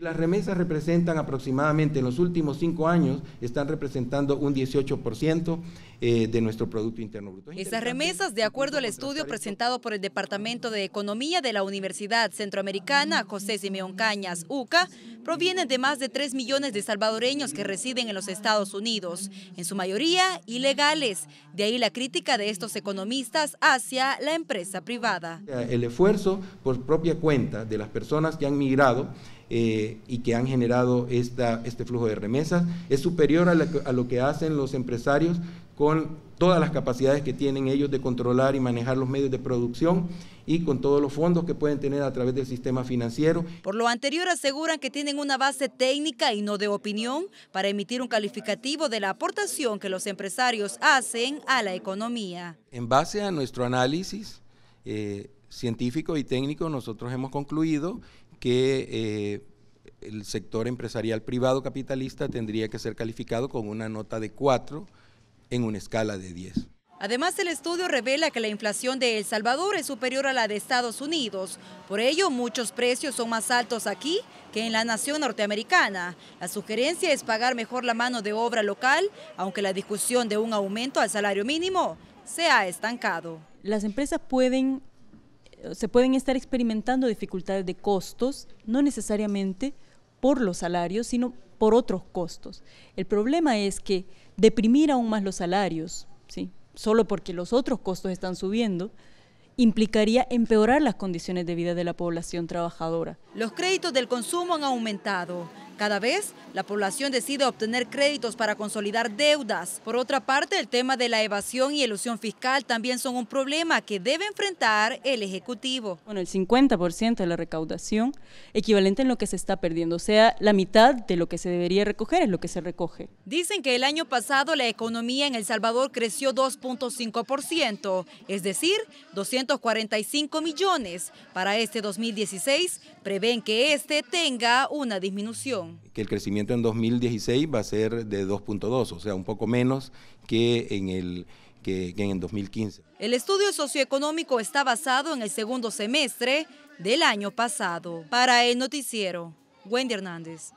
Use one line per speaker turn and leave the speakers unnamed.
Las remesas representan aproximadamente en los últimos cinco años, están representando un 18% eh, de nuestro Producto Interno Bruto.
Estas remesas, de acuerdo al estudio presentado por el Departamento de Economía de la Universidad Centroamericana José Simeón Cañas, UCA, provienen de más de 3 millones de salvadoreños que residen en los Estados Unidos, en su mayoría ilegales. De ahí la crítica de estos economistas hacia la empresa privada.
El esfuerzo por propia cuenta de las personas que han migrado eh, y que han generado este flujo de remesas. Es superior a lo que hacen los empresarios con todas las capacidades que tienen ellos de controlar y manejar los medios de producción y con todos los fondos que pueden tener a través del sistema financiero.
Por lo anterior aseguran que tienen una base técnica y no de opinión para emitir un calificativo de la aportación que los empresarios hacen a la economía.
En base a nuestro análisis, eh, científico y técnico, nosotros hemos concluido que eh, el sector empresarial privado capitalista tendría que ser calificado con una nota de 4 en una escala de 10.
Además, el estudio revela que la inflación de El Salvador es superior a la de Estados Unidos. Por ello, muchos precios son más altos aquí que en la nación norteamericana. La sugerencia es pagar mejor la mano de obra local, aunque la
discusión de un aumento al salario mínimo se ha estancado. Las empresas pueden, eh, se pueden estar experimentando dificultades de costos, no necesariamente por los salarios, sino por otros costos. El problema es que deprimir aún más los salarios, ¿sí? solo porque los otros costos están subiendo, implicaría empeorar las condiciones de vida de la población trabajadora.
Los créditos del consumo han aumentado. Cada vez, la población decide obtener créditos para consolidar deudas. Por otra parte, el tema de la evasión y elusión fiscal también son un problema que debe enfrentar
el Ejecutivo. Bueno, el 50% de la recaudación equivalente en lo que se está perdiendo, o sea, la mitad de lo que se debería recoger es lo que se recoge.
Dicen que el año pasado la economía en El Salvador creció 2.5%, es decir, 245 millones. Para este 2016 prevén que este tenga una disminución
que el crecimiento en 2016 va a ser de 2.2, o sea, un poco menos que en el que en el 2015.
El estudio socioeconómico está basado en el segundo semestre del año pasado. Para el noticiero, Wendy Hernández.